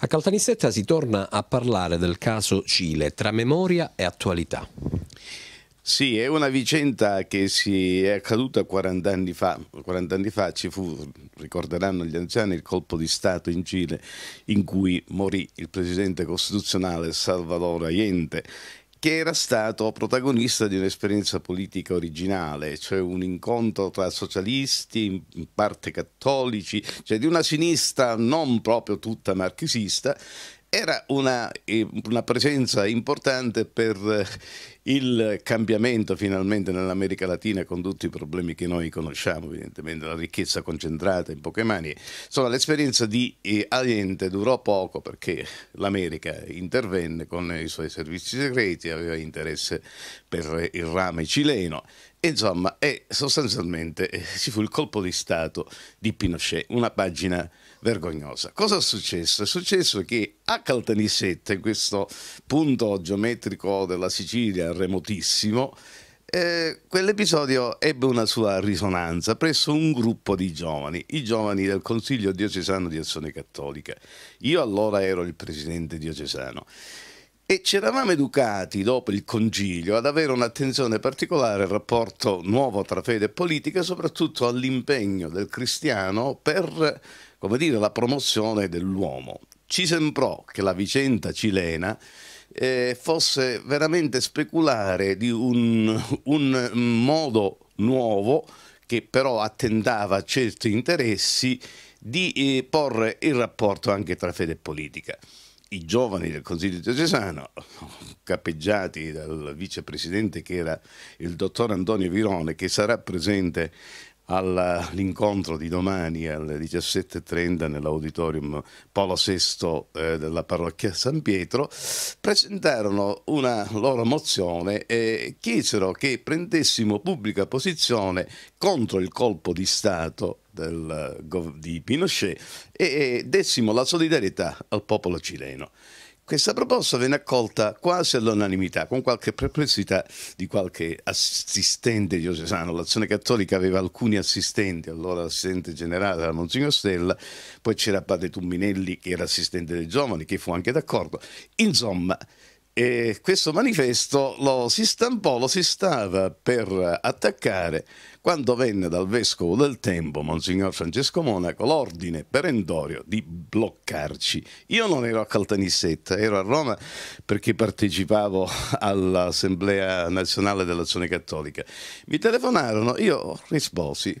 A Caltanissetta si torna a parlare del caso Cile tra memoria e attualità. Sì, è una vicenda che si è accaduta 40 anni fa. 40 anni fa ci fu, ricorderanno gli anziani, il colpo di Stato in Cile in cui morì il presidente costituzionale Salvador Allende che era stato protagonista di un'esperienza politica originale, cioè un incontro tra socialisti, in parte cattolici, cioè di una sinistra non proprio tutta marxista, era una, eh, una presenza importante per eh, il cambiamento finalmente nell'America Latina con tutti i problemi che noi conosciamo, evidentemente la ricchezza concentrata in poche mani. Insomma, l'esperienza di eh, Allende durò poco perché l'America intervenne con i suoi servizi segreti, aveva interesse per il rame cileno Insomma, e sostanzialmente eh, ci fu il colpo di Stato di Pinochet, una pagina vergognosa. Cosa è successo? È successo che a Caltanissetta, in questo punto geometrico della Sicilia, remotissimo, eh, quell'episodio ebbe una sua risonanza presso un gruppo di giovani, i giovani del Consiglio diocesano di Azione Cattolica. Io allora ero il presidente diocesano e ci eravamo educati dopo il concilio ad avere un'attenzione particolare al rapporto nuovo tra fede e politica, soprattutto all'impegno del cristiano per come dire, la promozione dell'uomo. Ci sembrò che la vicenda cilena eh, fosse veramente speculare di un, un modo nuovo che però attendava a certi interessi di eh, porre il rapporto anche tra fede e politica. I giovani del Consiglio diocesano, capeggiati dal vicepresidente che era il dottor Antonio Virone, che sarà presente all'incontro di domani alle 17.30 nell'auditorium Paolo VI eh, della parrocchia San Pietro, presentarono una loro mozione e chiesero che prendessimo pubblica posizione contro il colpo di Stato del, eh, di Pinochet e dessimo la solidarietà al popolo cileno. Questa proposta venne accolta quasi all'unanimità, con qualche perplessità di qualche assistente diocesano. L'Azione Cattolica aveva alcuni assistenti, allora l'assistente generale era Monsignor Stella, poi c'era Padre Tumminelli che era assistente dei giovani, che fu anche d'accordo. Insomma, e questo manifesto lo si stampò, lo si stava per attaccare quando venne dal vescovo del tempo, Monsignor Francesco Monaco, l'ordine perentorio di bloccarci. Io non ero a Caltanissetta, ero a Roma perché partecipavo all'Assemblea Nazionale dell'Azione Cattolica. Mi telefonarono, io risposi,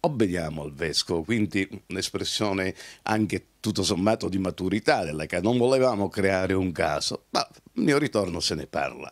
obbediamo al vescovo, quindi un'espressione anche tutto sommato di maturità della casa, non volevamo creare un caso, ma il mio ritorno se ne parla.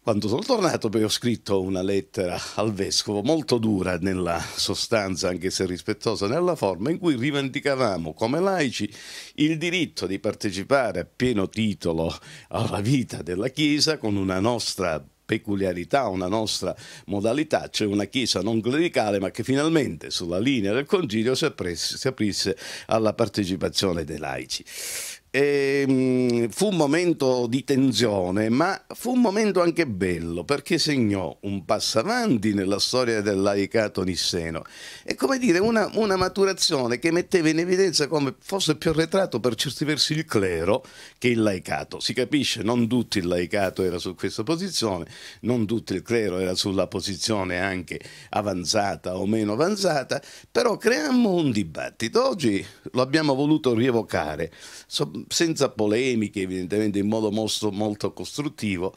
Quando sono tornato poi ho scritto una lettera al vescovo molto dura nella sostanza, anche se rispettosa nella forma, in cui rivendicavamo come laici il diritto di partecipare a pieno titolo alla vita della Chiesa con una nostra peculiarità, una nostra modalità, cioè una chiesa non clericale ma che finalmente sulla linea del concilio si, si aprisse alla partecipazione dei laici. E, ehm, fu un momento di tensione, ma fu un momento anche bello perché segnò un passo avanti nella storia del laicato nisseno. È come dire una, una maturazione che metteva in evidenza come fosse più arretrato per certi versi il clero che il laicato. Si capisce, non tutto il laicato era su questa posizione, non tutto il clero era sulla posizione anche avanzata o meno avanzata, però creammo un dibattito. Oggi lo abbiamo voluto rievocare senza polemiche evidentemente in modo molto, molto costruttivo,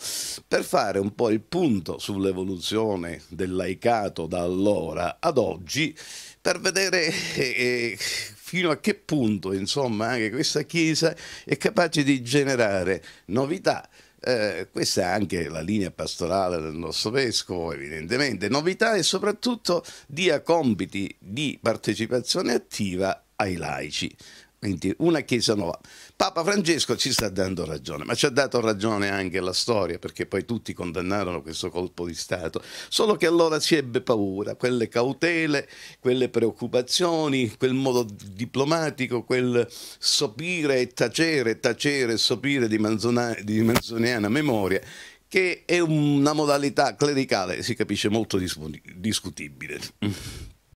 per fare un po' il punto sull'evoluzione del laicato da allora ad oggi, per vedere eh, eh, fino a che punto insomma anche questa Chiesa è capace di generare novità. Eh, questa è anche la linea pastorale del nostro vescovo, evidentemente, novità e soprattutto dia compiti di partecipazione attiva ai laici una chiesa nuova. Papa Francesco ci sta dando ragione, ma ci ha dato ragione anche la storia, perché poi tutti condannarono questo colpo di Stato, solo che allora si ebbe paura, quelle cautele, quelle preoccupazioni, quel modo diplomatico, quel sopire e tacere, tacere e sopire di, manzona, di manzoniana memoria, che è una modalità clericale, si capisce, molto discutibile.